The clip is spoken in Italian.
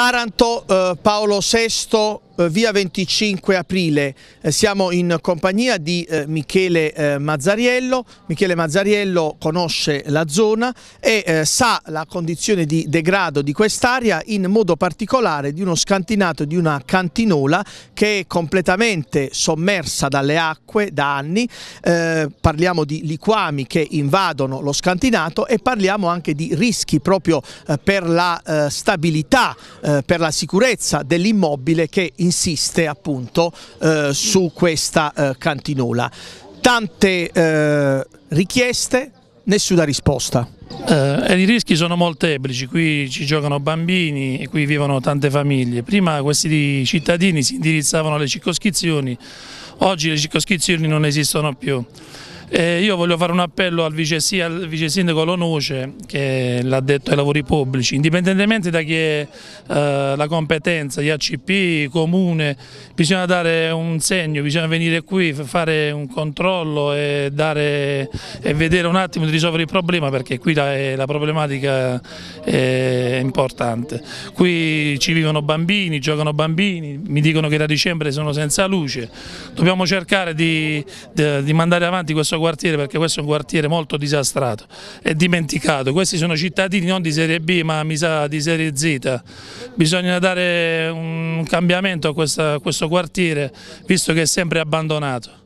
Taranto, eh, Paolo VI eh, via 25 aprile. Eh, siamo in compagnia di eh, Michele Mazzariello. Michele Mazzariello conosce la zona e sa la condizione di degrado di quest'area, in modo particolare di uno scantinato di una cantinola che è completamente sommersa dalle acque da anni. parliamo di liquami che invadono lo scantinato e parliamo anche di rischi proprio per la stabilità, per la sicurezza dell'immobile che in insiste appunto eh, su questa eh, cantinola. Tante eh, richieste, nessuna risposta. Eh, I rischi sono molteplici, qui ci giocano bambini e qui vivono tante famiglie. Prima questi cittadini si indirizzavano alle circoscrizioni, oggi le circoscrizioni non esistono più. Eh, io voglio fare un appello al vice, sì, al vice sindaco Lonoce che l'ha detto ai lavori pubblici, indipendentemente da chi è eh, la competenza, gli ACP, comune, bisogna dare un segno, bisogna venire qui, fare un controllo e, dare, e vedere un attimo di risolvere il problema perché qui la, eh, la problematica eh, è importante. Qui ci vivono bambini, giocano bambini, mi dicono che da dicembre sono senza luce, dobbiamo cercare di, di, di mandare avanti questo quartiere perché questo è un quartiere molto disastrato e dimenticato, questi sono cittadini non di serie B ma mi sa di serie Z, bisogna dare un cambiamento a, questa, a questo quartiere visto che è sempre abbandonato.